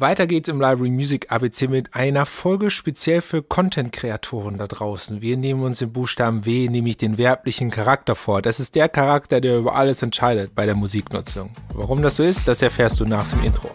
Weiter geht's im Library Music ABC mit einer Folge speziell für Content-Kreatoren da draußen. Wir nehmen uns den Buchstaben W, nämlich den werblichen Charakter vor. Das ist der Charakter, der über alles entscheidet bei der Musiknutzung. Warum das so ist, das erfährst du nach dem Intro.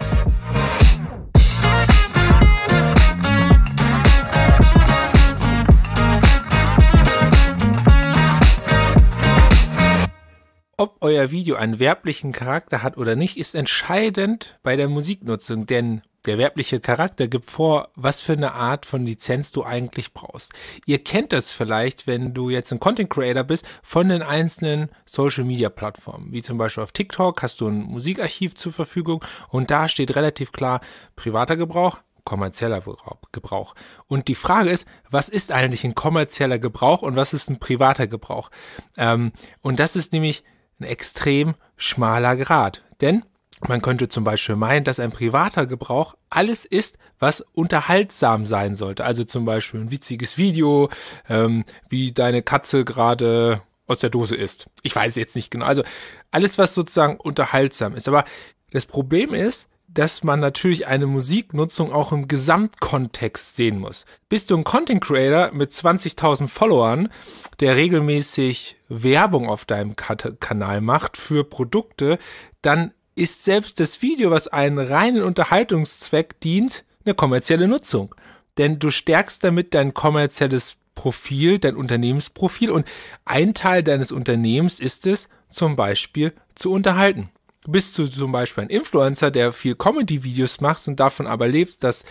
Ob euer Video einen werblichen Charakter hat oder nicht, ist entscheidend bei der Musiknutzung, denn der werbliche Charakter gibt vor, was für eine Art von Lizenz du eigentlich brauchst. Ihr kennt das vielleicht, wenn du jetzt ein Content Creator bist, von den einzelnen Social Media Plattformen. Wie zum Beispiel auf TikTok hast du ein Musikarchiv zur Verfügung und da steht relativ klar privater Gebrauch, kommerzieller Gebrauch. Und die Frage ist, was ist eigentlich ein kommerzieller Gebrauch und was ist ein privater Gebrauch? Ähm, und das ist nämlich ein extrem schmaler Grad. Denn man könnte zum Beispiel meinen, dass ein privater Gebrauch alles ist, was unterhaltsam sein sollte. Also zum Beispiel ein witziges Video, ähm, wie deine Katze gerade aus der Dose ist. Ich weiß jetzt nicht genau. Also alles, was sozusagen unterhaltsam ist. Aber das Problem ist, dass man natürlich eine Musiknutzung auch im Gesamtkontext sehen muss. Bist du ein Content Creator mit 20.000 Followern, der regelmäßig Werbung auf deinem Kanal macht für Produkte, dann ist selbst das Video, was einen reinen Unterhaltungszweck dient, eine kommerzielle Nutzung. Denn du stärkst damit dein kommerzielles Profil, dein Unternehmensprofil und ein Teil deines Unternehmens ist es, zum Beispiel zu unterhalten. bist du zum Beispiel ein Influencer, der viel Comedy-Videos macht und davon aber lebt, dass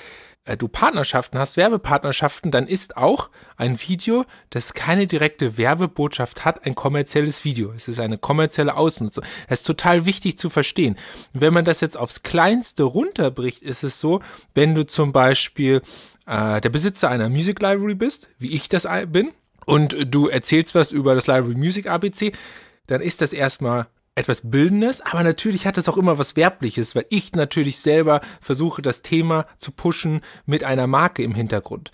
äh, du Partnerschaften hast, Werbepartnerschaften, dann ist auch ein Video, das keine direkte Werbebotschaft hat, ein kommerzielles Video. Es ist eine kommerzielle Ausnutzung. Das ist total wichtig zu verstehen. wenn man das jetzt aufs Kleinste runterbricht, ist es so, wenn du zum Beispiel äh, der Besitzer einer Music Library bist, wie ich das bin, und du erzählst was über das Library Music ABC, dann ist das erstmal etwas Bildendes, aber natürlich hat es auch immer was Werbliches, weil ich natürlich selber versuche, das Thema zu pushen mit einer Marke im Hintergrund.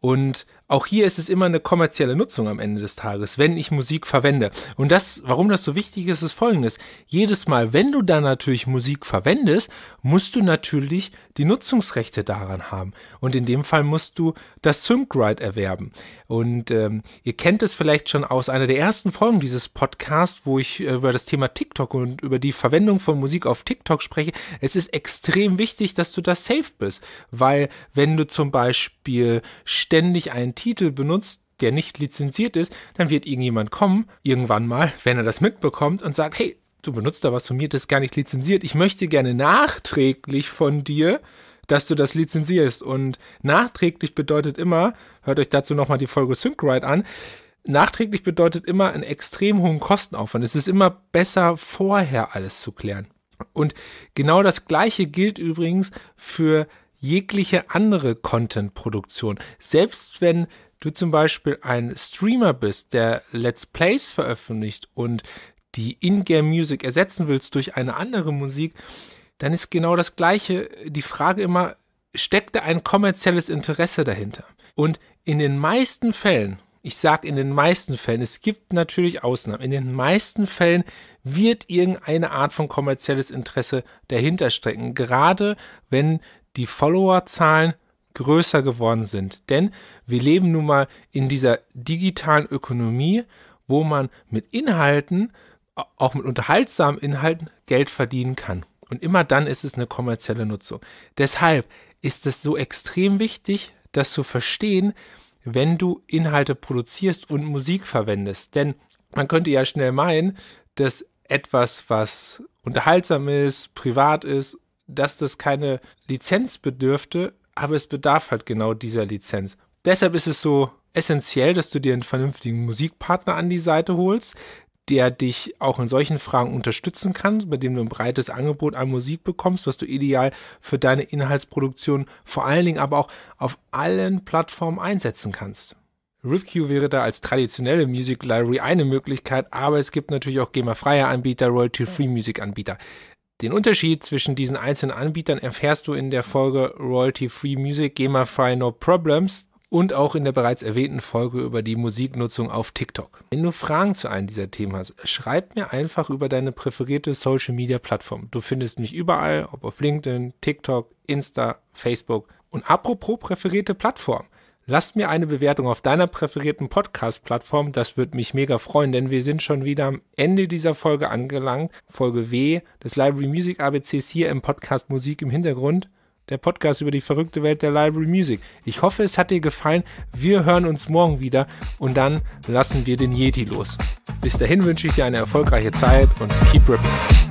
Und auch hier ist es immer eine kommerzielle Nutzung am Ende des Tages, wenn ich Musik verwende. Und das, warum das so wichtig ist, ist folgendes. Jedes Mal, wenn du dann natürlich Musik verwendest, musst du natürlich die Nutzungsrechte daran haben. Und in dem Fall musst du das Sync Right erwerben. Und ähm, ihr kennt es vielleicht schon aus einer der ersten Folgen dieses Podcasts, wo ich äh, über das Thema TikTok und über die Verwendung von Musik auf TikTok spreche. Es ist extrem wichtig, dass du da safe bist. Weil wenn du zum Beispiel ständig einen Titel benutzt, der nicht lizenziert ist, dann wird irgendjemand kommen, irgendwann mal, wenn er das mitbekommt und sagt, hey, du benutzt da was von mir, das ist gar nicht lizenziert. Ich möchte gerne nachträglich von dir, dass du das lizenzierst. Und nachträglich bedeutet immer, hört euch dazu nochmal die Folge SyncRide an, nachträglich bedeutet immer einen extrem hohen Kostenaufwand. Es ist immer besser, vorher alles zu klären. Und genau das Gleiche gilt übrigens für jegliche andere Content-Produktion. Selbst wenn du zum Beispiel ein Streamer bist, der Let's Plays veröffentlicht und die Ingame-Music ersetzen willst durch eine andere Musik, dann ist genau das Gleiche. Die Frage immer, steckt da ein kommerzielles Interesse dahinter? Und in den meisten Fällen, ich sage in den meisten Fällen, es gibt natürlich Ausnahmen, in den meisten Fällen wird irgendeine Art von kommerzielles Interesse dahinter stecken, gerade wenn die Followerzahlen größer geworden sind. Denn wir leben nun mal in dieser digitalen Ökonomie, wo man mit Inhalten, auch mit unterhaltsamen Inhalten, Geld verdienen kann. Und immer dann ist es eine kommerzielle Nutzung. Deshalb ist es so extrem wichtig, das zu verstehen, wenn du Inhalte produzierst und Musik verwendest. Denn man könnte ja schnell meinen, dass etwas, was unterhaltsam ist, privat ist dass das keine Lizenz bedürfte, aber es bedarf halt genau dieser Lizenz. Deshalb ist es so essentiell, dass du dir einen vernünftigen Musikpartner an die Seite holst, der dich auch in solchen Fragen unterstützen kann, bei dem du ein breites Angebot an Musik bekommst, was du ideal für deine Inhaltsproduktion vor allen Dingen aber auch auf allen Plattformen einsetzen kannst. RipQ wäre da als traditionelle Music Library eine Möglichkeit, aber es gibt natürlich auch GEMA-freie Anbieter, Royalty-Free-Music-Anbieter. Den Unterschied zwischen diesen einzelnen Anbietern erfährst du in der Folge Royalty Free Music GEMA Free No Problems und auch in der bereits erwähnten Folge über die Musiknutzung auf TikTok. Wenn du Fragen zu einem dieser Themen hast, schreib mir einfach über deine präferierte Social Media Plattform. Du findest mich überall, ob auf LinkedIn, TikTok, Insta, Facebook. Und apropos präferierte Plattform. Lasst mir eine Bewertung auf deiner präferierten Podcast-Plattform. Das würde mich mega freuen, denn wir sind schon wieder am Ende dieser Folge angelangt. Folge W des Library Music ABCs hier im Podcast Musik im Hintergrund. Der Podcast über die verrückte Welt der Library Music. Ich hoffe, es hat dir gefallen. Wir hören uns morgen wieder und dann lassen wir den Yeti los. Bis dahin wünsche ich dir eine erfolgreiche Zeit und keep ripping.